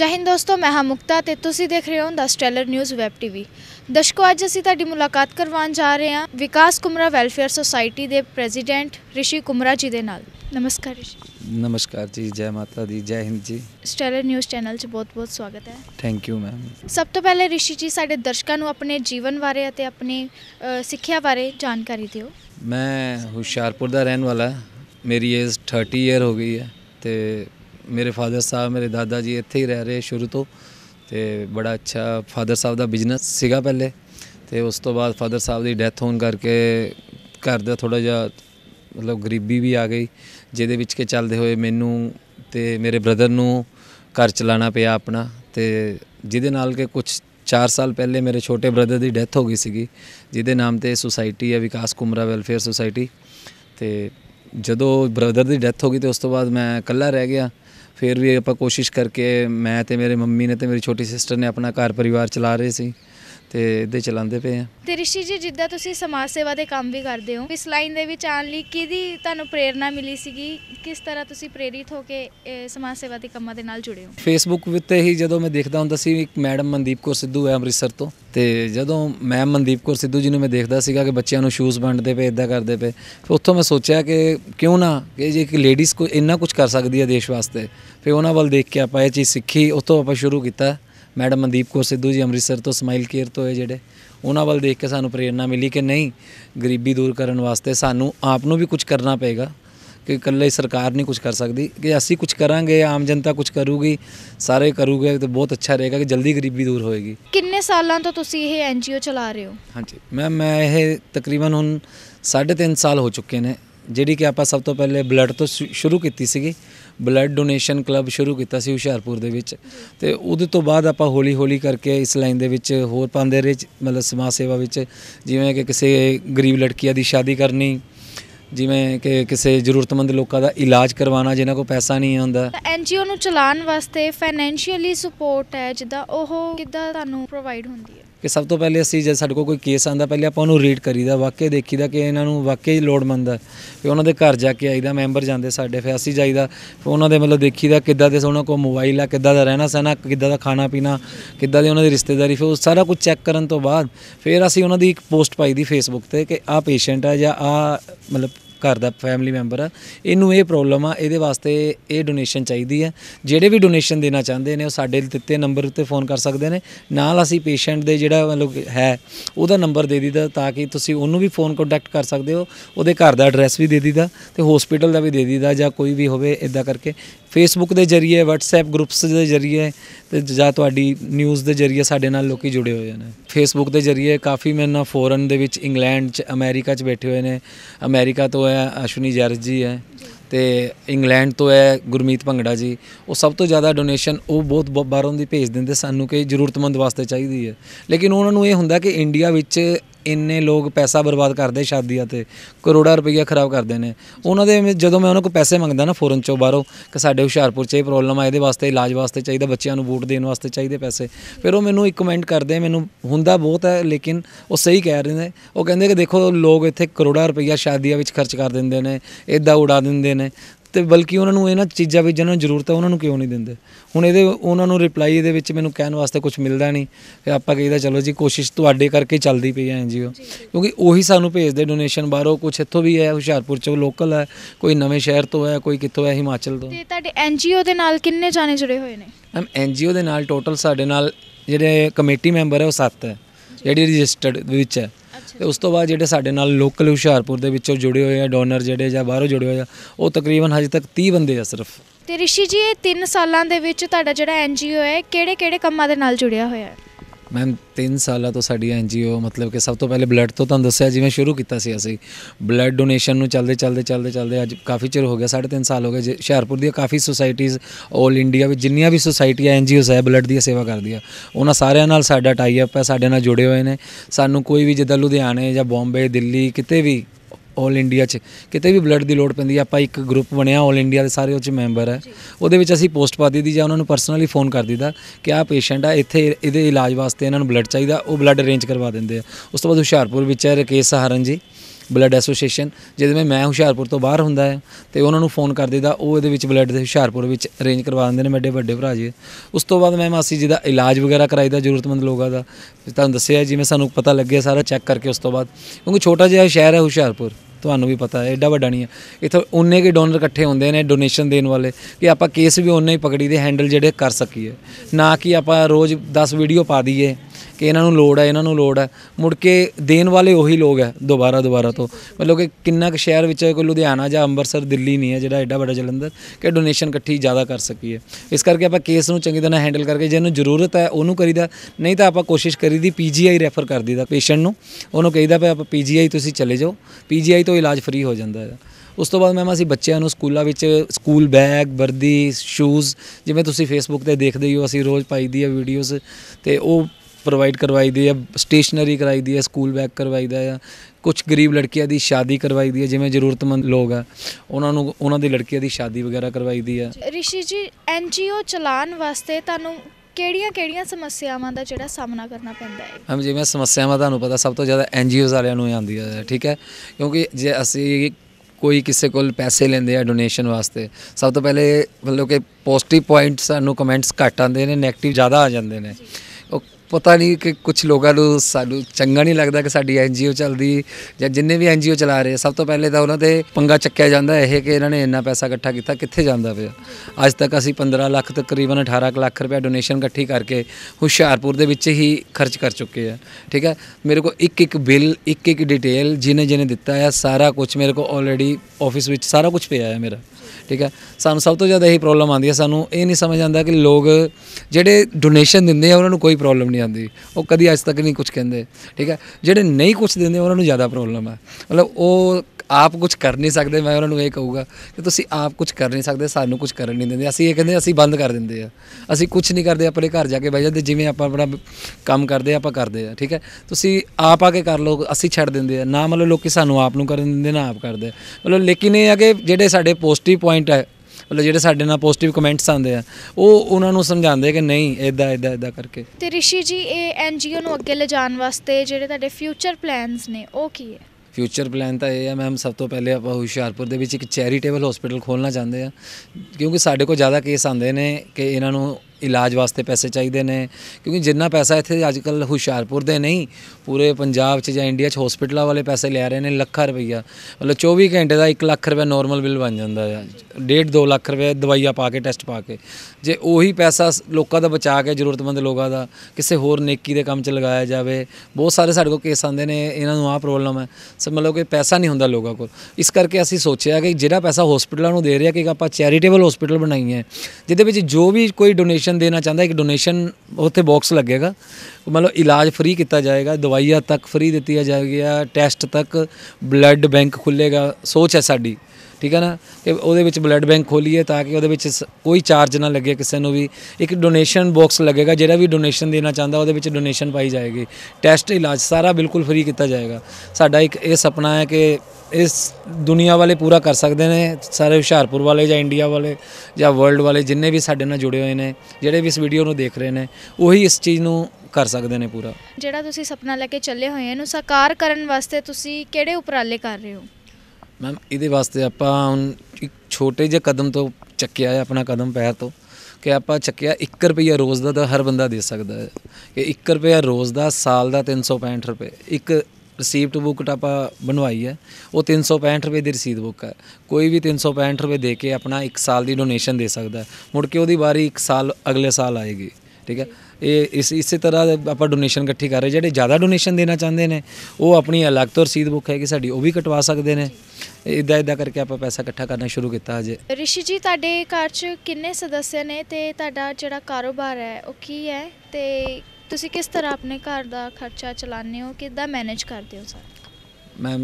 ਜੈ ਹਿੰਦ ਦੋਸਤੋ ਮੈਂ ਹਾਂ ਮੁਕਤਾ ਤੇ ਤੁਸੀਂ ਦੇਖ ਰਹੇ ਹੋ ਦਾ ਸਟੈਲਰ ਨਿਊਜ਼ ਵੈਬ ਟੀਵੀ ਦਸ਼ਕੋ ਅੱਜ ਅਸੀਂ ਤੁਹਾਡੀ ਮੁਲਾਕਾਤ ਕਰਵਾਉਣ ਜਾ ਰਹੇ ਹਾਂ ਵਿਕਾਸ ਕੁਮਰਾ ਵੈਲਫੇਅਰ ਸੁਸਾਇਟੀ ਦੇ ਪ੍ਰੈਜ਼ੀਡੈਂਟ ਰਿਸ਼ੀ ਕੁਮਰਾ ਜੀ ਦੇ ਨਾਲ ਨਮਸਕਾਰ ਰਿਸ਼ੀ ਨਮਸਕਾਰ ਜੀ ਜੈ ਮਾਤਾ ਦੀ ਜੈ ਹਿੰਦ ਜੀ ਸਟੈਲਰ ਨਿਊਜ਼ ਚੈਨਲ 'ਚ ਬਹੁਤ-ਬਹੁਤ ਸਵਾਗਤ ਹੈ ਥੈਂਕ ਯੂ ਮੈਮ ਸਭ ਤੋਂ ਪਹਿਲੇ ਰਿਸ਼ੀ ਜੀ ਸਾਡੇ ਦਰਸ਼ਕਾਂ ਨੂੰ ਆਪਣੇ ਜੀਵਨ ਬਾਰੇ ਅਤੇ ਆਪਣੀ ਸਿੱਖਿਆ ਬਾਰੇ ਜਾਣਕਾਰੀ ਦਿਓ ਮੈਂ ਹੁਸ਼ਿਆਰਪੁਰ ਦਾ ਰਹਿਣ ਵਾਲਾ ਮੇਰੀ ਏਜ 30 ਇਅਰ ਹੋ ਗਈ ਹੈ ਤੇ ਮੇਰੇ ਫਾਦਰ ਸਾਹਿਬ ਮੇਰੇ ਦਾਦਾ ਜੀ ਇੱਥੇ ਹੀ ਰਹਿ ਰਹੇ ਸ਼ੁਰੂ ਤੋਂ ਤੇ ਬੜਾ ਅੱਛਾ ਫਾਦਰ ਸਾਹਿਬ ਦਾ ਬਿਜ਼ਨਸ ਸੀਗਾ ਪਹਿਲੇ ਤੇ ਉਸ ਤੋਂ ਬਾਅਦ ਫਾਦਰ ਸਾਹਿਬ ਦੀ ਡੈਥ ਹੋਣ ਕਰਕੇ ਘਰ ਦਾ ਥੋੜਾ ਜਿਹਾ ਮਤਲਬ ਗਰੀਬੀ ਵੀ ਆ ਗਈ ਜਿਹਦੇ ਵਿੱਚ ਕੇ ਚੱਲਦੇ ਹੋਏ ਮੈਨੂੰ ਤੇ ਮੇਰੇ ਬ੍ਰਦਰ ਨੂੰ ਘਰ ਚਲਾਉਣਾ ਪਿਆ ਆਪਣਾ ਤੇ ਜਿਹਦੇ ਨਾਲ ਕੇ ਕੁਝ 4 ਸਾਲ ਪਹਿਲੇ ਮੇਰੇ ਛੋਟੇ ਬ੍ਰਦਰ ਦੀ ਡੈਥ ਹੋ ਗਈ ਸੀਗੀ ਜਿਹਦੇ ਨਾਮ ਤੇ ਸੁਸਾਇਟੀ ਹੈ ਵਿਕਾਸ ਕੁਮਰਾ ਵੈਲਫੇਅਰ ਸੁਸਾਇਟੀ ਤੇ ਜਦੋਂ ਬ੍ਰਦਰ ਦੀ ਡੈਥ ਹੋ ਗਈ ਤੇ ਉਸ ਤੋਂ ਬਾਅਦ ਮੈਂ ਇਕੱਲਾ ਰਹਿ ਗਿਆ ਫਿਰ ਵੀ ਆਪਾਂ ਕੋਸ਼ਿਸ਼ ਕਰਕੇ ਮੈਂ ਤੇ ਮੇਰੇ ਮੰਮੀ ਨੇ ਤੇ ਮੇਰੀ ਛੋਟੀ ਸਿਸਟਰ ਨੇ ਆਪਣਾ ਘਰ ਪਰਿਵਾਰ ਚਲਾ ਰਹੇ ਸੀ ਤੇ ਇਹਦੇ ਚਲਾਉਂਦੇ ਪਏ ਆ ਤੇ ਰਿਸ਼ੀ ਜੀ ਜਿੱਦਾਂ ਤੁਸੀਂ ਸਮਾਜ ਸੇਵਾ ਦੇ ਕੰਮ ਵੀ ਕਰਦੇ ਹੋ ਇਸ ਲਾਈਨ ਦੇ ਵਿੱਚ ਆਉਣ ਲਈ ਕਿਹਦੀ ਤੁਹਾਨੂੰ ਪ੍ਰੇਰਣਾ ਮਿਲੀ ਸੀਗੀ ਕਿਸ ਤਰ੍ਹਾਂ ਤੁਸੀਂ ਪ੍ਰੇਰਿਤ ਹੋ ਕੇ ਸਮਾਜ ਸੇਵਾ ਦੇ ਕੰਮਾਂ ਦੇ ਨਾਲ ਜੁੜੇ ਹੋ ਫੇਸਬੁੱਕ ਉੱਤੇ ਹੀ ਜਦੋਂ ਮੈਂ ਦੇਖਦਾ ਹੁੰਦਾ ਸੀ ਇੱਕ ਮੈਡਮ ਮਨਦੀਪ ਕੌਰ ਸਿੱਧੂ ਹੈ ਅੰਮ੍ਰਿਤਸਰ ਤੋਂ ਤੇ ਜਦੋਂ ਮੈਂ ਮਨਦੀਪ ਕੌਰ ਸਿੱਧੂ ਜੀ ਨੂੰ ਮੈਂ ਦੇਖਦਾ ਸੀਗਾ ਕਿ ਬੱਚਿਆਂ ਨੂੰ ਸ਼ੂਜ਼ ਵੰਡਦੇ ਪਏ ਇਦਾਂ ਕਰਦੇ ਪਏ ਫਿਰ ਉੱਥੋਂ ਮੈਂ ਸੋਚਿਆ ਕਿ ਕਿਉਂ ਨਾ ਕਿ ਜੇ ਇੱਕ ਲੇਡੀਜ਼ ਕੋ ਇੰਨਾ ਕੁਝ ਕਰ ਸਕਦੀ ਹੈ ਦੇਸ਼ ਵਾਸਤੇ ਫਿਰ ਉਹਨਾਂ ਵੱਲ ਦੇਖ ਕੇ ਆਪਾਂ ਇਹ ਚੀਜ਼ ਸਿੱਖੀ ਉਤੋਂ ਆਪਾਂ ਸ਼ੁਰੂ ਕੀਤਾ ਮੈਡਮ ਮਨਦੀਪ ਕੋ ਸਿੱਧੂ ਜੀ ਅੰਮ੍ਰਿਤਸਰ ਤੋਂ ਸਮਾਈਲ ਕੇਅਰ ਤੋਂ ਹੈ ਜਿਹੜੇ ਉਹਨਾਂ ਵੱਲ ਦੇਖ ਕੇ ਸਾਨੂੰ ਪ੍ਰੇਰਣਾ ਮਿਲੀ ਕਿ ਨਹੀਂ ਗਰੀਬੀ ਦੂਰ ਕਰਨ ਵਾਸਤੇ ਸਾਨੂੰ ਆਪ ਨੂੰ ਵੀ ਕੁਝ ਕਰਨਾ ਪਏਗਾ ਕਿ ਇਕੱਲੇ ਸਰਕਾਰ ਨਹੀਂ ਕੁਝ ਕਰ ਸਕਦੀ ਕਿ ਅਸੀਂ ਕੁਝ ਕਰਾਂਗੇ ਆਮ ਜਨਤਾ ਕੁਝ ਕਰੂਗੀ ਸਾਰੇ ਕਰੂਗੇ ਤੇ ਬਹੁਤ ਅੱਛਾ ਰਹੇਗਾ ਕਿ ਜਲਦੀ ਗਰੀਬੀ ਦੂਰ ਹੋਏਗੀ ਕਿੰਨੇ ਸਾਲਾਂ ਤੋਂ ਤੁਸੀਂ ਇਹ ਐਨਜੀਓ ਚਲਾ ਰਹੇ ਹੋ ਹਾਂਜੀ ਮੈਂ ਮੈਂ ਇਹ ਤਕਰੀਬਨ ਹੁਣ 3.5 ਸਾਲ ਹੋ ਚੁੱਕੇ ਨੇ ਜਿਹੜੀ ਕਿ ਆਪਾਂ ਸਭ ਤੋਂ ਪਹਿਲੇ ਬਲੱਡ ਤੋਂ ਸ਼ੁਰੂ ਕੀਤੀ ਸੀਗੀ ਬਲੱਡ ਡੋਨੇਸ਼ਨ ਕਲੱਬ ਸ਼ੁਰੂ ਕੀਤਾ ਸੀ ਹੁਸ਼ਿਆਰਪੁਰ ਦੇ ਵਿੱਚ ਤੇ ਉਹਦੇ ਤੋਂ ਬਾਅਦ ਆਪਾਂ ਹੌਲੀ ਹੌਲੀ ਕਰਕੇ ਇਸ ਲਾਈਨ ਦੇ ਵਿੱਚ ਹੋਰ ਪਾਉਂਦੇ ਰਹੇ ਮਤਲਬ ਸਮਾਜ ਸੇਵਾ ਵਿੱਚ ਜਿਵੇਂ ਕਿ ਕਿਸੇ ਗਰੀਬ ਲੜਕੀਆਂ ਦੀ ਸ਼ਾਦੀ ਕਰਨੀ ਜਿਵੇਂ ਕਿ ਕਿਸੇ ਜ਼ਰੂਰਤਮੰਦ ਲੋਕਾਂ ਦਾ ਇਲਾਜ ਕਰਵਾਉਣਾ ਜਿਨ੍ਹਾਂ ਕੋਲ ਪੈਸਾ ਨਹੀਂ ਹੁੰਦਾ ਐਨਜੀਓ ਨੂੰ ਚਲਾਉਣ ਵਾਸਤੇ ਫਾਈਨੈਂਸ਼ੀਅਲੀ ਸਪੋਰਟ ਹੈ ਜਿਹਦਾ ਉਹ ਕਿੱਦਾਂ ਤੁਹਾਨੂੰ ਪ੍ਰੋਵਾਈਡ ਹੁੰਦੀ ਹੈ ਕਿ ਸਭ ਤੋਂ ਪਹਿਲੇ ਅਸੀਂ ਜੇ ਸਾਡੇ ਕੋਲ ਕੋਈ ਕੇਸ ਆਂਦਾ ਪਹਿਲੇ ਆਪਾਂ ਉਹਨੂੰ ਰੀਡ ਕਰੀਦਾ ਵਾਕਿਆ ਦੇਖੀਦਾ ਕਿ ਇਹਨਾਂ ਨੂੰ ਵਾਕਿਆ ਹੀ ਲੋੜਮੰਦ ਹੈ ਕਿ ਉਹਨਾਂ ਦੇ ਘਰ ਜਾ ਕੇ ਆਈਦਾ ਮੈਂਬਰ ਜਾਂਦੇ ਸਾਡੇ ਫਿਰ ਅਸੀਂ ਜਾਈਦਾ ਫਿਰ ਉਹਨਾਂ ਦੇ ਮਤਲਬ ਦੇਖੀਦਾ ਕਿੱਦਾਂ ਦੇ ਉਹਨਾਂ ਕੋਲ ਮੋਬਾਈਲ ਆ ਕਿੱਦਾਂ ਦਾ ਰਹਿਣਾ ਸਹਿਣਾ ਕਿੱਦਾਂ ਦਾ ਖਾਣਾ ਪੀਣਾ ਕਿੱਦਾਂ ਦੀ ਉਹਨਾਂ ਦੀ ਰਿਸ਼ਤੇਦਾਰੀ ਫਿਰ ਉਹ ਸਾਰਾ ਕੁਝ ਚੈੱਕ ਕਰਨ ਤੋਂ ਬਾਅਦ ਫਿਰ ਅਸੀਂ ਉਹਨਾਂ ਦੀ ਇੱਕ ਪੋਸਟ ਪਾਈ ਦੀ ਫੇਸਬੁੱਕ ਤੇ ਕਿ ਆਹ ਪੇਸ਼ੈਂਟ ਆ ਜਾਂ ਆ ਮਤਲਬ ਘਰ ਦਾ ਫੈਮਿਲੀ ਮੈਂਬਰ ਆ ਇਹਨੂੰ ਇਹ ਪ੍ਰੋਬਲਮ ਆ ਇਹਦੇ ਵਾਸਤੇ ਇਹ ਡੋਨੇਸ਼ਨ ਚਾਹੀਦੀ ਹੈ ਜਿਹੜੇ ਵੀ ਡੋਨੇਸ਼ਨ ਦੇਣਾ ਚਾਹੁੰਦੇ ਨੇ ਉਹ ਸਾਡੇ ਦਿੱਤੇ ਨੰਬਰ ਉੱਤੇ ਫੋਨ ਕਰ ਸਕਦੇ ਨੇ ਨਾਲ ਅਸੀਂ ਪੇਸ਼ੈਂਟ ਦੇ ਜਿਹੜਾ ਮਤਲਬ ਹੈ ਉਹਦਾ ਨੰਬਰ ਦੇ ਦਿੱਤਾ ਤਾਂ ਕਿ ਤੁਸੀਂ ਉਹਨੂੰ ਵੀ ਫੋਨ ਕੰਟੈਕਟ ਕਰ ਸਕਦੇ ਹੋ ਉਹਦੇ ਘਰ ਦਾ ਐਡਰੈਸ ਵੀ ਦੇ ਦਿੱਤਾ ਤੇ ਹਸਪੀਟਲ ਦਾ ਵੀ ਦੇ ਦਿੱਤਾ ਜਾਂ ਕੋਈ ਵੀ ਹੋਵੇ ਇਦਾਂ ਕਰਕੇ ਫੇਸਬੁੱਕ ਦੇ ਜਰੀਏ WhatsApp ਗਰੁੱਪਸ ਦੇ ਜਰੀਏ ਤੇ ਜਾਂ ਤੁਹਾਡੀ ਨਿਊਜ਼ ਦੇ ਜਰੀਏ ਸਾਡੇ ਨਾਲ ਲੋਕੀ ਜੁੜੇ ਹੋਏ ਨੇ ਫੇਸਬੁੱਕ ਦੇ ਜਰੀਏ ਕਾਫੀ ਮੈਨਾਂ ਫੋਰਨ ਦੇ ਵਿੱਚ ਇੰਗਲੈਂਡ ਚ ਅਮਰੀਕਾ ਚ ਬੈਠੇ ਹੋਏ ਨੇ ਅਮਰੀਕਾ ਤੋਂ ਹੈ ਅਸ਼ਵਨੀ ਜਰਜ ਜੀ ਹੈ ਤੇ ਇੰਗਲੈਂਡ ਤੋਂ ਹੈ ਗੁਰਮੀਤ ਭੰਗੜਾ ਜੀ ਉਹ ਸਭ ਤੋਂ ਜ਼ਿਆਦਾ ਡੋਨੇਸ਼ਨ ਉਹ ਬਹੁਤ ਬਾਰੋਂ ਦੀ ਭੇਜ ਦਿੰਦੇ ਸਾਨੂੰ ਕਿ ਜ਼ਰੂਰਤਮੰਦ ਵਾਸਤੇ ਚਾਹੀਦੀ ਹੈ ਲੇਕਿਨ ਉਹਨਾਂ ਨੂੰ ਇਹ ਹੁੰਦਾ ਕਿ ਇੰਡੀਆ ਵਿੱਚ ਇੰਨੇ ਲੋਕ ਪੈਸਾ ਬਰਬਾਦ ਕਰਦੇ ਸ਼ਾਦੀਆਂ ਤੇ ਕਰੋੜਾ ਰੁਪਈਆ ਖਰਾਬ ਕਰਦੇ ਨੇ ਉਹਨਾਂ ਦੇ ਜਦੋਂ ਮੈਂ ਉਹਨਾਂ ਕੋ ਪੈਸੇ ਮੰਗਦਾ ਨਾ ਫੋਰਨ ਚੋਂ ਬਾਹਰੋਂ ਕਿ ਸਾਡੇ ਹੁਸ਼ਿਆਰਪੁਰ 'ਚ ਇਹ ਪ੍ਰੋਬਲਮ ਆ ਇਹਦੇ ਵਾਸਤੇ ਇਲਾਜ ਵਾਸਤੇ ਚਾਹੀਦਾ ਬੱਚਿਆਂ ਨੂੰ ਵੋਟ ਦੇਣ ਵਾਸਤੇ ਚਾਹੀਦੇ ਪੈਸੇ ਫਿਰ ਉਹ ਮੈਨੂੰ ਇੱਕ ਕਮੈਂਟ ਕਰਦੇ ਮੈਨੂੰ ਹੁੰਦਾ ਬਹੁਤ ਹੈ ਲੇਕਿਨ ਉਹ ਸਹੀ ਕਹਿ ਰਹੇ ਨੇ ਉਹ ਕਹਿੰਦੇ ਕਿ ਦੇਖੋ ਲੋਕ ਇੱਥੇ ਕਰੋੜਾ ਰੁਪਈਆ ਸ਼ਾਦੀਆਂ ਵਿੱਚ ਖਰਚ ਕਰ ਦਿੰਦੇ ਨੇ ਇਦਾਂ ਉਡਾ ਦਿੰਦੇ ਨੇ ਤੇ ਬਲਕਿ ਉਹਨਾਂ ਨੂੰ ਇਹਨਾਂ ਚੀਜ਼ਾਂ ਵੀ ਜਿਹਨਾਂ ਨੂੰ ਜ਼ਰੂਰਤ ਹੈ ਉਹਨਾਂ ਨੂੰ ਕਿਉਂ ਨਹੀਂ ਦਿੰਦੇ ਹੁਣ ਇਹਦੇ ਉਹਨਾਂ ਨੂੰ ਰਿਪਲਾਈ ਇਹਦੇ ਵਿੱਚ ਮੈਨੂੰ ਕਹਿਣ ਵਾਸਤੇ ਕੁਝ ਮਿਲਦਾ ਨਹੀਂ ਤੇ ਆਪਾਂ ਕਹਿੰਦਾ ਚਲੋ ਜੀ ਕੋਸ਼ਿਸ਼ ਤੁਹਾਡੇ ਕਰਕੇ ਚੱਲਦੀ ਪਈ ਹੈ ਐਨਜੀਓ ਕਿਉਂਕਿ ਉਹੀ ਸਾਨੂੰ ਭੇਜਦੇ ਡੋਨੇਸ਼ਨ ਬਾਹਰੋਂ ਕੁਝ ਇੱਥੋਂ ਵੀ ਹੈ ਹੁਸ਼ਿਆਰਪੁਰ ਚੋਂ ਲੋਕਲ ਹੈ ਕੋਈ ਨਵੇਂ ਸ਼ਹਿਰ ਤੋਂ ਹੈ ਕੋਈ ਕਿੱਥੋਂ ਹੈ ਹਿਮਾਚਲ ਤੋਂ ਤੇ ਤੁਹਾਡੇ ਐਨਜੀਓ ਦੇ ਨਾਲ ਕਿੰਨੇ ਜਾਣੇ ਜੁੜੇ ਹੋਏ ਨੇ ਮੈਮ ਐਨਜੀਓ ਦੇ ਨਾਲ ਟੋਟਲ ਸਾਡੇ ਨਾਲ ਜਿਹੜੇ ਕਮੇਟੀ ਮੈਂਬਰ ਹੈ ਉਹ 7 ਹੈ ਜਿਹੜੀ ਰਜਿਸਟਰਡ ਵਿੱਚ ਹੈ ਤੇ ਉਸ ਤੋਂ ਬਾਅਦ ਜਿਹੜੇ ਸਾਡੇ ਨਾਲ ਲੋਕਲ ਹੁਸ਼ਿਆਰਪੁਰ ਦੇ ਵਿੱਚੋਂ ਜੁੜੇ ਹੋਏ ਆ ਡੋਨਰ ਜਿਹੜੇ ਜਾਂ ਬਾਹਰੋਂ ਜੁੜੇ ਹੋਏ ਆ ਉਹ ਤਕਰੀਬਨ ਹਜੇ ਤੱਕ 30 ਬੰਦੇ ਆ ਸਿਰਫ ਤੇ ਰਿਸ਼ੀ ਜੀ ਇਹ 3 ਸਾਲਾਂ ਦੇ ਵਿੱਚ ਤੁਹਾਡਾ ਜਿਹੜਾ ਐਨਜੀਓ ਹੈ ਕਿਹੜੇ-ਕਿਹੜੇ ਕੰਮਾਂ ਦੇ ਨਾਲ ਜੁੜਿਆ ਹੋਇਆ ਹੈ ਮੈਂ 3 ਸਾਲਾਂ ਤੋਂ ਸਾਡੀ ਐਨਜੀਓ ਮਤਲਬ ਕਿ ਸਭ ਤੋਂ ਪਹਿਲੇ ਬਲੱਡ ਤੋਂ ਤੁਹਾਨੂੰ ਦੱਸਿਆ ਜਿਵੇਂ ਸ਼ੁਰੂ ਕੀਤਾ ਸੀ ਅਸੀਂ ਬਲੱਡ ਡੋਨੇਸ਼ਨ ਨੂੰ ਚੱਲਦੇ ਚੱਲਦੇ ਚੱਲਦੇ ਚੱਲਦੇ ਅੱਜ ਕਾਫੀ ਚਿਰ ਹੋ ਗਿਆ 3.5 ਸਾਲ ਹੋ ਗਏ ਸ਼ਹਿਰਪੁਰ ਦੀਆਂ ਕਾਫੀ ਸੁਸਾਇਟੀਆਂ 올 ਇੰਡੀਆ ਵਿੱਚ ਜਿੰਨੀਆਂ ਵੀ ਸੁਸਾਇਟੀਆਂ ਐਨਜੀਓਸ ਹੈ ਬਲੱਡ ਦੀ ਸੇਵਾ ਕਰਦੀ ਆ ਉਹਨਾਂ ਸਾਰਿਆਂ ਨਾਲ ਸਾਡਾ ਟਾਈ ਅਪ ਹੈ ਸਾਡੇ ਨਾਲ ਜੁੜੇ ਹੋਏ ਨੇ ਸਾਨੂੰ ਕੋਈ ਵੀ ਜਿੱਦਾਂ ਲੁਧਿਆਣੇ ਜਾਂ ਬੰਬੇ ਦਿੱਲੀ ਕਿਤੇ ਵੀ 올 ਇੰਡੀਆ 'ਚ ਕਿਤੇ ਵੀ ਬਲੱਡ ਦੀ ਲੋੜ ਪੈਂਦੀ ਆ ਆਪਾਂ ਇੱਕ ਗਰੁੱਪ ਬਣਿਆ 올 ਇੰਡੀਆ ਦੇ ਸਾਰੇ ਉਹ 'ਚ ਮੈਂਬਰ ਹੈ ਉਹਦੇ ਵਿੱਚ ਅਸੀਂ ਪੋਸਟ ਪਾ ਦਿੱਦੀ ਜਾਂ ਉਹਨਾਂ ਨੂੰ ਪਰਸਨਲੀ ਫੋਨ ਕਰ ਦਿੱਦਾ ਕਿ ਆਹ ਪੇਸ਼ੈਂਟ ਆ ਇੱਥੇ ਇਹਦੇ ਇਲਾਜ ਵਾਸਤੇ ਇਹਨਾਂ ਨੂੰ ਬਲੱਡ ਚਾਹੀਦਾ ਉਹ ਬਲੱਡ ਅਰੇਂਜ ਕਰਵਾ ਦਿੰਦੇ ਆ ਉਸ ਤੋਂ ਬਾਅਦ ਹੁਸ਼ਿਆਰਪੁਰ ਵਿੱਚ ਹੈ ਰਕੇਸ਼ ਸਹਾਰਨ ਜੀ ਬਲੱਡ ਐਸੋਸੀਏਸ਼ਨ ਜਿਹਦੇ ਵਿੱਚ ਮੈਂ ਹੁਸ਼ਿਆਰਪੁਰ ਤੋਂ ਬਾਹਰ ਹੁੰਦਾ ਹੈ ਤੇ ਉਹਨਾਂ ਨੂੰ ਫੋਨ ਕਰ ਦਿੰਦਾ ਉਹ ਇਹਦੇ ਵਿੱਚ ਬਲੱਡ ਦੇ ਹੁਸ਼ਿਆਰਪੁਰ ਵਿੱਚ ਅਰੇਂਜ ਕਰਵਾ ਦਿੰਦੇ ਨੇ ਮੇਰੇ ਵੱਡੇ ਭਰਾ ਜੀ ਉਸ ਤੋਂ ਬਾਅਦ ਮੈਂ ਮਾਸੀ ਜੀ ਦਾ ਇਲਾਜ ਵਗੈਰਾ ਕਰਾਈਦਾ ਜ਼ਰੂਰਤਮੰਦ ਲੋਕਾਂ ਦਾ ਤੁਹਾਨੂੰ ਦੱਸਿਆ ਜਿਵੇਂ ਸਾਨੂੰ ਪਤਾ ਲੱਗਿਆ ਸਾਰਾ ਚੈੱਕ ਕਰਕੇ ਉਸ ਤੋਂ ਬਾਅਦ ਕਿਉਂਕਿ ਛੋਟਾ ਜਿਹਾ ਸ਼ਹਿਰ ਹੈ ਹੁਸ਼ਿਆਰਪੁਰ ਤੁਹਾਨੂੰ ਵੀ ਪਤਾ ਹੈ ਐਡਾ ਵੱਡਾ ਨਹੀਂ ਹੈ ਇੱਥੇ ਉਨੇ ਕੇ ਡੋਨਰ ਇਕੱਠੇ ਹੁੰਦੇ ਨੇ ਡੋਨੇਸ਼ਨ ਦੇਣ ਵਾਲੇ ਕਿ ਆਪਾਂ ਕੇਸ ਵੀ ਉਨੇ ਹੀ ਪਕੜੀ ਦੇ ਹੈਂਡਲ ਜਿਹੜੇ ਕਰ ਸਕੀਏ ਨਾ ਕਿ ਆਪਾਂ ਰੋਜ਼ 10 ਵੀਡੀਓ ਪਾ ਦਈਏ ਕਿ ਇਹਨਾਂ ਨੂੰ ਲੋੜ ਹੈ ਇਹਨਾਂ ਨੂੰ ਲੋੜ ਹੈ ਮੁੜ ਕੇ ਦੇਣ ਵਾਲੇ ਉਹੀ ਲੋਕ ਹੈ ਦੁਬਾਰਾ ਦੁਬਾਰਾ ਤੋਂ ਮਤਲਬ ਕਿ ਕਿੰਨਾ ਕੁ ਸ਼ਹਿਰ ਵਿੱਚ ਕੋਈ ਲੁਧਿਆਣਾ ਜਾਂ ਅੰਮ੍ਰਿਤਸਰ ਦਿੱਲੀ ਨਹੀਂ ਹੈ ਜਿਹੜਾ ਐਡਾ ਵੱਡਾ ਜਲੰਧਰ ਕਿ ਡੋਨੇਸ਼ਨ ਇਕੱਠੀ ਜ਼ਿਆਦਾ ਕਰ ਸਕੀਏ ਇਸ ਕਰਕੇ ਆਪਾਂ ਕੇਸ ਨੂੰ ਚੰਗੀ ਤਰ੍ਹਾਂ ਹੈਂਡਲ ਕਰਕੇ ਜਿਹਨੂੰ ਜ਼ਰੂਰਤ ਹੈ ਉਹਨੂੰ ਕਰੀਦਾ ਨਹੀਂ ਤਾਂ ਆਪਾਂ ਕੋਸ਼ਿਸ਼ ਕਰੀਦੀ ਪੀਜੀਆਈ ਰੈਫਰ ਕਰ ਦਈਦਾ ਪੇਸ਼ੈਂਟ ਨੂੰ ਉਹਨੂੰ ਕਹੀਦਾ ਵੀ ਆਪਾਂ ਪੀਜੀਆਈ ਤੁਸੀਂ ਚਲੇ ਜਾਓ ਪੀਜੀਆਈ ਤੋਂ ਇਲਾਜ ਫ੍ਰੀ ਹੋ ਜਾਂਦਾ ਹੈ ਉਸ ਤੋਂ ਬਾਅਦ ਮੈਂ ਅਸੀਂ ਬੱਚਿਆਂ ਨੂੰ ਸਕੂਲਾਂ ਵਿੱਚ ਸਕੂਲ ਬੈਗ ਵਰਦੀ ਸ਼ੂਜ਼ ਜਿਵੇਂ ਤੁਸੀਂ ਫੇਸਬੁੱਕ ਤੇ ਦੇਖਦੇ ਹੋ ਅਸੀਂ ਰੋਜ਼ ਪਾਈਦੀ ਆ ਵੀਡੀਓਜ਼ ਤੇ ਉਹ ਪ੍ਰੋਵਾਈਡ ਕਰਵਾਈ ਦੀ ਹੈ ਸਟੇਸ਼ਨਰੀ ਕਰਾਈ ਦੀ ਹੈ ਸਕੂਲ ਬੈਗ ਕਰਵਾਈਦਾ ਆ ਕੁਝ ਗਰੀਬ ਲੜਕੀਆਂ ਦੀ ਸ਼ਾਦੀ ਕਰਵਾਈ ਦੀ ਹੈ ਜਿਵੇਂ ਜ਼ਰੂਰਤਮੰਦ ਲੋਕ ਆ ਉਹਨਾਂ ਨੂੰ ਉਹਨਾਂ ਦੀ ਲੜਕੀਆਂ ਦੀ ਸ਼ਾਦੀ ਵਗੈਰਾ ਕਰਵਾਈ ਦੀ ਹੈ ਰਿਸ਼ੀ ਜੀ ਐਨ ਓ ਚਲਾਉਣ ਵਾਸਤੇ ਤੁਹਾਨੂੰ ਕਿਹੜੀਆਂ-ਕਿਹੜੀਆਂ ਸਮੱਸਿਆਵਾਂ ਦਾ ਜਿਹੜਾ ਸਾਹਮਣਾ ਕਰਨਾ ਪੈਂਦਾ ਹੈ ਹਾਂ ਜਿਵੇਂ ਸਮੱਸਿਆਵਾਂ ਤੁਹਾਨੂੰ ਪਤਾ ਸਭ ਤੋਂ ਜ਼ਿਆਦਾ ਐਨ ਓਜ਼ ਵਾਲਿਆਂ ਨੂੰ ਆਉਂਦੀ ਹੈ ਠੀਕ ਹੈ ਕਿਉਂਕਿ ਜੇ ਅਸੀਂ ਕੋਈ ਕਿਸੇ ਕੋਲ ਪੈਸੇ ਲੈਂਦੇ ਆ ਡੋਨੇਸ਼ਨ ਵਾਸਤੇ ਸਭ ਤੋਂ ਪਹਿਲੇ ਮਤਲਬ ਕਿ ਪੋਜ਼ਿਟਿਵ ਪੁਆਇੰਟਸ ਸਾਨੂੰ ਕਮੈਂਟਸ ਘੱਟ ਆਉਂਦੇ ਨੇ 네ਗੇਟਿਵ ਜ਼ਿਆਦਾ ਆ ਜਾਂਦੇ ਨੇ ਪਤਾ ਨਹੀਂ ਕਿ ਕੁਝ ਲੋਕਾਂ ਨੂੰ ਸਾਨੂੰ ਚੰਗਾ ਨਹੀਂ ਲੱਗਦਾ ਕਿ ਸਾਡੀ ਐਨਜੀਓ ਚੱਲਦੀ ਜਾਂ ਜਿੰਨੇ ਵੀ ਐਨਜੀਓ ਚਲਾ ਰਹੇ ਸਭ ਤੋਂ ਪਹਿਲੇ ਤਾਂ ਉਹਨਾਂ ਤੇ ਪੰਗਾ ਚੱਕਿਆ ਜਾਂਦਾ ਇਹ ਕਿ ਇਹਨਾਂ ਨੇ ਇੰਨਾ ਪੈਸਾ ਇਕੱਠਾ ਕੀਤਾ ਕਿੱਥੇ ਜਾਂਦਾ ਪਿਆ ਅੱਜ ਤੱਕ ਅਸੀਂ 15 ਲੱਖ ਤਕਰੀਬਨ 18 ਲੱਖ ਰੁਪਏ ਡੋਨੇਸ਼ਨ ਇਕੱਠੀ ਕਰਕੇ ਹੁਸ਼ਿਆਰਪੁਰ ਦੇ ਵਿੱਚ ਹੀ ਖਰਚ ਕਰ ਚੁੱਕੇ ਆ ਠੀਕ ਹੈ ਮੇਰੇ ਕੋਲ ਇੱਕ ਇੱਕ ਬਿੱਲ ਇੱਕ ਇੱਕ ਡਿਟੇਲ ਜਿਨੇ ਜਿਨੇ ਦਿੱਤਾ ਆ ਸਾਰਾ ਕੁਝ ਮੇਰੇ ਕੋਲ ਆਲਰੇਡੀ ਆਫਿਸ ਵਿੱਚ ਸਾਰਾ ਕੁਝ ਪਿਆ ਆ ਮੇਰਾ ਠੀਕ ਹੈ ਸਾਨੂੰ ਸਭ ਤੋਂ ਜ਼ਿਆਦਾ ਇਹੀ ਪ੍ਰੋਬਲਮ ਆਉਂਦੀ ਹੈ ਸਾਨੂੰ ਇਹ ਨਹੀਂ ਸਮਝ ਆਉਂਦਾ ਕਿ ਲੋਕ ਜਿਹੜੇ ਡੋਨੇਸ਼ਨ ਦਿੰਦੇ ਆ ਉਹਨਾਂ ਨੂੰ ਕੋਈ ਪ੍ਰੋਬਲਮ ਨਹੀਂ ਆਉਂਦੀ ਉਹ ਕਦੀ ਅੱਜ ਤੱਕ ਨਹੀਂ ਕੁਝ ਕਹਿੰਦੇ ਠੀਕ ਹੈ ਜਿਹੜੇ ਨਹੀਂ ਕੁਝ ਦਿੰਦੇ ਉਹਨਾਂ ਨੂੰ ਜ਼ਿਆਦਾ ਪ੍ਰੋਬਲਮ ਹੈ ਮਤਲਬ ਉਹ ਆਪ ਕੁਝ ਕਰ ਨਹੀਂ ਸਕਦੇ ਮੈਂ ਉਹਨਾਂ ਨੂੰ ਇਹ ਕਹੂੰਗਾ ਕਿ ਤੁਸੀਂ ਆਪ ਕੁਝ ਕਰ ਨਹੀਂ ਸਕਦੇ ਸਾਨੂੰ ਕੁਝ ਕਰਨ ਨਹੀਂ ਦਿੰਦੇ ਅਸੀਂ ਇਹ ਕਹਿੰਦੇ ਅਸੀਂ ਬੰਦ ਕਰ ਦਿੰਦੇ ਆ ਅਸੀਂ ਕੁਝ ਨਹੀਂ ਕਰਦੇ ਆਪਣੇ ਘਰ ਜਾ ਕੇ ਬਹਿ ਜਾਂਦੇ ਜਿਵੇਂ ਆਪਾਂ ਆਪਣਾ ਕੰਮ ਕਰਦੇ ਆ ਆਪਾਂ ਕਰਦੇ ਆ ਠੀਕ ਹੈ ਤੁਸੀਂ ਆਪ ਆ ਕੇ ਕਰ ਲਓ ਅਸੀਂ ਛੱਡ ਦਿੰਦੇ ਆ ਨਾ ਮਤਲਬ ਲੋਕੀ ਸਾਨੂੰ ਆਪ ਨੂੰ ਕਰਨ ਦਿੰਦੇ ਨਾ ਆਪ ਕਰਦੇ ਮਤਲਬ ਲੇਕਿਨ ਇਹ ਆ ਕਿ ਜਿਹੜੇ ਸਾਡੇ ਪੋਜ਼ਿਟਿਵ ਪੁਆਇੰਟ ਹੈ ਮਤਲਬ ਜਿਹੜੇ ਸਾਡੇ ਨਾਲ ਪੋਜ਼ਿਟਿਵ ਕਮੈਂਟਸ ਆਉਂਦੇ ਆ ਉਹ ਉਹਨਾਂ ਨੂੰ ਸਮਝਾਉਂਦੇ ਕਿ ਨਹੀਂ ਇਦਾਂ ਇਦਾਂ ਇਦਾਂ ਕਰਕੇ ਤੇ ਰਿਸ਼ੀ ਜੀ ਇਹ ਐਨਜੀਓ ਨੂੰ ਅੱਗੇ ਲਿਜਾਣ ਵਾਸਤੇ ਜਿਹੜੇ ਤੁਹਾਡੇ ਫਿਊਚਰ ਪਲਾਨਸ ਨੇ ਉਹ ਕੀ ਹੈ ਫਿਊਚਰ ਪਲਾਨ ਤਾਂ ਇਹ ਹੈ ਮੈਮ ਸਭ ਤੋਂ ਪਹਿਲੇ ਆਪਾਂ ਹੁਸ਼ਿਆਰਪੁਰ ਦੇ ਵਿੱਚ ਇੱਕ ਚੈਰੀਟੇਬਲ ਹਸਪੀਟਲ ਖੋਲਣਾ ਚਾਹੁੰਦੇ ਆ ਕਿਉਂਕਿ ਸਾਡੇ ਕੋਲ ਜ਼ਿਆਦਾ ਕੇਸ ਆਉਂਦੇ ਨੇ ਕਿ ਇਹਨਾਂ ਨੂੰ ਇਲਾਜ ਵਾਸਤੇ ਪੈਸੇ ਚਾਹੀਦੇ ਨੇ ਕਿਉਂਕਿ ਜਿੰਨਾ ਪੈਸਾ ਇੱਥੇ ਅੱਜ ਕੱਲ ਹੁਸ਼ਿਆਰਪੁਰ ਦੇ ਨਹੀਂ ਪੂਰੇ ਪੰਜਾਬ 'ਚ ਜਾਂ ਇੰਡੀਆ 'ਚ ਹਸਪੀਟਲਾਂ ਵਾਲੇ ਪੈਸੇ ਲੈ ਰਹੇ ਨੇ ਲੱਖਾਂ ਰੁਪਈਆ ਮਤਲਬ 24 ਘੰਟੇ ਦਾ 1 ਲੱਖ ਰੁਪਏ ਨਾਰਮਲ ਬਿੱਲ ਬਣ ਜਾਂਦਾ ਹੈ ਡੇਢ 2 ਲੱਖ ਰੁਪਏ ਦਵਾਈਆਂ ਪਾ ਕੇ ਟੈਸਟ ਪਾ ਕੇ ਜੇ ਉਹੀ ਪੈਸਾ ਲੋਕਾਂ ਦਾ ਬਚਾ ਕੇ ਜ਼ਰੂਰਤਮੰਦ ਲੋਕਾਂ ਦਾ ਕਿਸੇ ਹੋਰ ਨੇਕੀ ਦੇ ਕੰਮ 'ਚ ਲਗਾਇਆ ਜਾਵੇ ਬਹੁਤ ਸਾਰੇ ਸਾਡੇ ਕੋਲ ਕੇਸ ਆਉਂਦੇ ਨੇ ਇਹਨਾਂ ਨੂੰ ਆਹ ਪ੍ਰੋਬਲਮ ਹੈ ਸਭ ਮਤਲਬ ਕਿ ਪੈਸਾ ਨਹੀਂ ਹੁੰਦਾ ਲੋਕਾਂ ਕੋਲ ਇਸ ਕਰਕੇ ਅਸੀਂ ਸੋਚਿਆ ਕਿ ਜਿਹੜਾ ਪੈਸਾ ਹਸਪੀਟਲਾਂ ਨੂੰ ਦੇ ਰਿਹਾ ਕਿ ਆਪਾਂ ਚੈਰੀਟੇਬਲ ਹਸਪੀਟਲ ਬਣਾਈਏ ਜਿਹਦੇ ਵਿੱਚ ਜੋ ਵੀ ਕੋਈ ਡੋਨੇਸ਼ਨ ਡੋਨੇਸ਼ਨ ਦੇਣਾ ਚਾਹੁੰਦਾ ਇੱਕ ਡੋਨੇਸ਼ਨ ਉੱਥੇ ਬਾਕਸ ਲੱਗੇਗਾ ਮਤਲਬ ਇਲਾਜ ਫ੍ਰੀ ਕੀਤਾ ਜਾਏਗਾ ਦਵਾਈਆਂ ਤੱਕ ਫ੍ਰੀ ਦਿੱਤੀਆਂ ਜਾਏਗੀਆਂ ਟੈਸਟ ਤੱਕ ਬਲੱਡ ਬੈਂਕ ਖੁੱਲੇਗਾ ਸੋਚ ਹੈ ਸਾਡੀ ਠੀਕ ਹੈ ਨਾ ਕਿ ਉਹਦੇ ਵਿੱਚ ਬਲੱਡ ਬੈਂਕ ਖੋਲੀਏ ਤਾਂ ਕਿ ਉਹਦੇ ਵਿੱਚ ਕੋਈ ਚਾਰਜ ਨਾ ਲੱਗੇ ਕਿਸੇ ਨੂੰ ਵੀ ਇੱਕ ਡੋਨੇਸ਼ਨ ਬਾਕਸ ਲੱਗੇਗਾ ਜਿਹੜਾ ਵੀ ਡੋਨੇਸ਼ਨ ਦੇਣਾ ਚਾਹੁੰਦਾ ਉਹਦੇ ਵਿੱਚ ਡੋਨੇਸ਼ਨ ਪਾਈ ਜਾਏਗੀ ਟੈਸਟ ਇਲਾਜ ਸਾਰਾ ਬਿਲਕੁਲ ਫ੍ਰੀ ਕੀਤਾ ਜਾਏਗਾ ਸਾਡਾ ਇੱਕ ਇਹ ਸੁਪਨਾ ਹੈ ਕਿ ਇਸ ਦੁਨੀਆ ਵਾਲੇ ਪੂਰਾ ਕਰ ਸਕਦੇ ਨੇ ਸਾਰੇ ਹੁਸ਼ਿਆਰਪੁਰ ਵਾਲੇ ਜਾਂ ਇੰਡੀਆ ਵਾਲੇ ਜਾਂ ਵਰਲਡ ਵਾਲੇ ਜਿੰਨੇ ਵੀ ਸਾਡੇ ਨਾਲ ਜੁੜੇ ਹੋਏ ਨੇ ਜਿਹੜੇ ਵੀ ਇਸ ਵੀਡੀਓ ਨੂੰ ਦੇਖ ਰਹੇ ਨੇ ਉਹੀ ਇਸ ਚੀਜ਼ ਨੂੰ ਕਰ ਸਕਦੇ ਨੇ ਪੂਰਾ ਜਿਹੜਾ ਤੁਸੀਂ ਸੁਪਨਾ ਲੈ ਕੇ ਚੱਲੇ ਹੋਏ ਇਹਨੂੰ ਸਾਕਾਰ ਕਰਨ ਵਾਸਤੇ ਤੁਸੀਂ ਕਿਹੜੇ ਉਪਰਾਲੇ ਕਰ ਰਹੇ ਹੋ ਮੈਮ ਇਹਦੇ ਵਾਸਤੇ ਆਪਾਂ ਹੁਣ ਇੱਕ ਛੋਟੇ ਜਿਹੇ ਕਦਮ ਤੋਂ ਚੱਕਿਆ ਹੈ ਆਪਣਾ ਕਦਮ ਪੈਰ ਤੋਂ ਕਿ ਆਪਾਂ ਚੱਕਿਆ 1 ਰੁਪਿਆ ਰੋਜ਼ ਦਾ ਤਾਂ ਹਰ ਬੰਦਾ ਦੇ ਸਕਦਾ ਹੈ ਕਿ 1 ਰੁਪਿਆ ਰੋਜ਼ ਦਾ ਸਾਲ ਦਾ 365 ਰੁਪਏ ਇੱਕ ਰਸੀਪਟ ਬੁੱਕ ਆਪਾਂ ਬਣਵਾਈ ਹੈ ਉਹ 365 ਰੁਪਏ ਦੀ ਰਸੀਦ ਬੁੱਕ ਹੈ ਕੋਈ ਵੀ 365 ਰੁਪਏ ਦੇ ਕੇ ਆਪਣਾ 1 ਸਾਲ ਦੀ ਡੋਨੇਸ਼ਨ ਦੇ ਸਕਦਾ ਮੁੜ ਕੇ ਉਹਦੀ ਵਾਰੀ 1 ਸਾਲ ਅਗਲੇ ਸਾਲ ਆਏਗੀ ਠੀਕ ਹੈ ਇਹ ਇਸ ਇਸੇ ਤਰ੍ਹਾਂ ਆਪਾਂ ਡੋਨੇਸ਼ਨ ਇਕੱਠੀ ਕਰ ਰਹੇ ਜਿਹੜੇ ਜ਼ਿਆਦਾ ਡੋਨੇਸ਼ਨ ਦੇਣਾ ਚਾਹੁੰਦੇ ਨੇ ਉਹ ਆਪਣੀ ਅਲੱਗ ਤੋਂ ਰਸੀਦ ਬੁੱਕ ਹੈਗੀ ਸਾਡੀ ਉਹ ਵੀ ਕਟਵਾ ਸਕਦੇ ਨੇ ਇਦਾਂ ਇਦਾਂ ਕਰਕੇ ਆਪਾਂ ਪੈਸਾ ਇਕੱਠਾ ਕਰਨਾ ਸ਼ੁਰੂ ਕੀਤਾ ਅਜੇ ਰਿਸ਼ੀ ਜੀ ਤੁਹਾਡੇ ਘਰ 'ਚ ਕਿੰਨੇ ਸਦੱਸਿਆ ਨੇ ਤੇ ਤੁਹਾਡਾ ਜਿਹੜਾ ਕਾਰੋਬਾਰ ਹੈ ਉਹ ਕੀ ਹੈ ਤੇ ਤੁਸੀਂ ਕਿਸ ਤਰ੍ਹਾਂ ਆਪਣੇ ਘਰ ਦਾ ਖਰਚਾ ਚਲਾਉਂਦੇ ਹੋ ਕਿੱਦਾਂ ਮੈਨੇਜ ਕਰਦੇ ਹੋ ਸਰ ਮੈਮ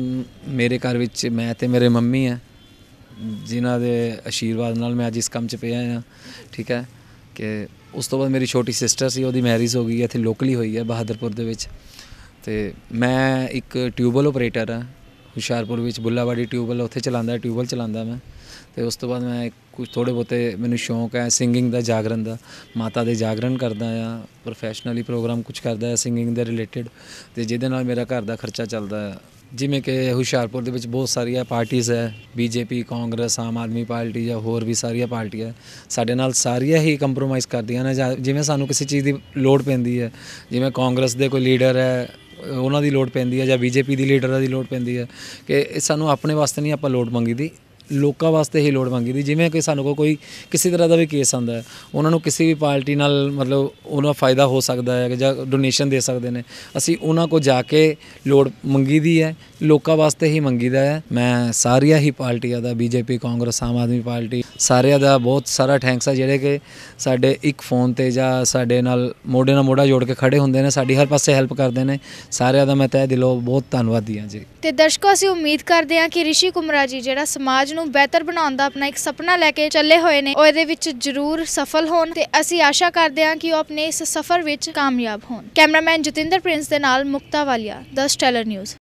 ਮੇਰੇ ਘਰ ਵਿੱਚ ਮੈਂ ਤੇ ਮੇਰੇ ਮੰਮੀ ਆ ਜਿਨ੍ਹਾਂ ਦੇ ਅਸ਼ੀਰਵਾਦ ਨਾਲ ਮੈਂ ਅੱਜ ਇਸ ਕੰਮ 'ਚ ਪਿਆ ਹਾਂ ਠੀਕ ਹੈ ਕਿ ਉਸ ਤੋਂ ਬਾਅਦ ਮੇਰੀ ਛੋਟੀ ਸਿਸਟਰ ਸੀ ਉਹਦੀ ਮੈਰਿਜ ਹੋ ਗਈ ਇੱਥੇ ਲੋਕਲੀ ਹੋਈ ਹੈ ਬਹਾਦਰਪੁਰ ਦੇ ਵਿੱਚ ਤੇ ਮੈਂ ਇੱਕ ਟਿਊਬਲ ਆਪਰੇਟਰ ਆ ਹੁਸ਼ਿਆਰਪੁਰ ਵਿੱਚ ਬੁੱਲਾਵਾੜੀ ਟਿਊਬਲ ਉੱਥੇ ਚਲਾਉਂਦਾ ਟਿਊਬਲ ਚਲਾਉਂਦਾ ਮੈਂ ਤੇ ਉਸ ਤੋਂ ਬਾਅਦ ਮੈਂ ਇੱਕ ਕੁਝ ਥੋੜੇ ਬੋਤੇ ਮੈਨੂੰ ਸ਼ੌਂਕ ਹੈ ਸਿੰਗਿੰਗ ਦਾ ਜਾਗਰਨ ਦਾ ਮਾਤਾ ਦੇ ਜਾਗਰਨ ਕਰਦਾ ਆ ਪ੍ਰੋਫੈਸ਼ਨਲੀ ਪ੍ਰੋਗਰਾਮ ਕੁਝ ਕਰਦਾ ਆ ਸਿੰਗਿੰਗ ਦੇ ਰਿਲੇਟਡ ਤੇ ਜਿਹਦੇ ਨਾਲ ਮੇਰਾ ਘਰ ਦਾ ਖਰਚਾ ਚੱਲਦਾ ਆ ਜਿਵੇਂ ਕਿ ਹੁਸ਼ਿਆਰਪੁਰ ਦੇ ਵਿੱਚ ਬਹੁਤ ਸਾਰੀਆਂ ਪਾਰਟੀਆਂ ਹੈ ਬੀਜੇਪੀ ਕਾਂਗਰਸ ਆਮ ਆਦਮੀ ਪਾਰਟੀ ਜਾਂ ਹੋਰ ਵੀ ਸਾਰੀਆਂ ਪਾਰਟੀਆਂ ਸਾਡੇ ਨਾਲ ਸਾਰੀਆਂ ਹੀ ਕੰਪਰੋਮਾਈਜ਼ ਕਰਦੀਆਂ ਨੇ ਜਿਵੇਂ ਸਾਨੂੰ ਕਿਸੇ ਚੀਜ਼ ਦੀ ਲੋੜ ਪੈਂਦੀ ਹੈ ਜਿਵੇਂ ਕਾਂਗਰਸ ਦੇ ਕੋਈ ਲੀਡਰ ਹੈ ਉਹਨਾਂ ਦੀ ਲੋੜ ਪੈਂਦੀ ਹੈ ਜਾਂ ਬੀਜੇਪੀ ਦੀ ਲੀਡਰਾਂ ਦੀ ਲੋੜ ਪੈਂਦੀ ਹੈ ਕਿ ਸਾਨੂੰ ਆਪਣੇ ਵਾਸਤੇ ਨਹੀਂ ਆਪਾਂ ਲੋੜ ਮੰਗੀਦੀ ਲੋਕਾਂ ਵਾਸਤੇ ਹੀ ਲੋੜ ਮੰਗੀ ਦੀ ਜਿਵੇਂ ਕਿ ਸਾਨੂੰ ਕੋਈ ਕਿਸੇ ਤਰ੍ਹਾਂ ਦਾ ਵੀ ਕੇਸ ਆਂਦਾ ਉਹਨਾਂ ਨੂੰ ਕਿਸੇ ਵੀ ਪਾਰਟੀ ਨਾਲ ਮਤਲਬ ਉਹਨਾਂ ਫਾਇਦਾ ਹੋ ਸਕਦਾ ਹੈ ਜਾਂ ਡੋਨੇਸ਼ਨ ਦੇ ਸਕਦੇ ਨੇ ਅਸੀਂ ਉਹਨਾਂ ਕੋ ਜਾ ਕੇ ਲੋੜ ਮੰਗੀ ਦੀ ਹੈ ਲੋਕਾਂ ਵਾਸਤੇ ਹੀ ਮੰਗੀਦਾ ਹੈ ਮੈਂ ਸਾਰੀਆਂ ਹੀ ਪਾਰਟੀਆਂ ਦਾ ਬੀਜੇਪੀ ਕਾਂਗਰਸ ਆਮ ਆਦਮੀ ਪਾਰਟੀ ਸਾਰਿਆਂ ਦਾ ਬਹੁਤ ਸਾਰਾ ਥੈਂਕਸ ਆ ਜਿਹੜੇ ਕਿ ਸਾਡੇ ਇੱਕ ਫੋਨ ਤੇ ਜਾਂ ਸਾਡੇ ਨਾਲ ਮੋੜੇ ਨਾਲ ਮੋੜਾ ਜੋੜ ਕੇ ਖੜੇ ਹੁੰਦੇ ਨੇ ਸਾਡੀ ਹਰ ਪਾਸੇ ਹੈਲਪ ਕਰਦੇ ਨੇ ਸਾਰਿਆਂ ਦਾ ਮੈਂ ਤਹਿ ਦਿਲੋਂ ਬਹੁਤ ਧੰਨਵਾਦੀ ਆ ਜੀ ਤੇ ਦਰਸ਼ਕੋ ਅਸੀਂ ਉਮੀਦ ਕਰਦੇ ਹਾਂ ਕਿ ਰਿਸ਼ੀ ਕੁਮਰਾ ਜੀ ਜਿਹੜਾ ਸਮਾਜ ਨੂੰ ਬਿਹਤਰ ਬਣਾਉਣ ਦਾ ਆਪਣਾ ਇੱਕ ਸੁਪਨਾ ਲੈ ਕੇ ਚੱਲੇ ਹੋਏ ਨੇ ਉਹ ਇਹਦੇ ਵਿੱਚ ਜ਼ਰੂਰ ਸਫਲ ਹੋਣ ਤੇ ਅਸੀਂ ਆਸ਼ਾ ਕਰਦੇ ਹਾਂ ਕਿ ਉਹ ਆਪਣੇ ਇਸ ਸਫ਼ਰ ਵਿੱਚ ਕਾਮਯਾਬ ਹੋਣ ਕੈਮਰਾਮੈਨ ਜਤਿੰਦਰ ਪ੍ਰਿੰਸ ਦੇ ਨਾਲ ਮੁਕਤਾ ਵਾਲੀਆ ਦਸ ਸਟੈਲਰ ਨਿਊਜ਼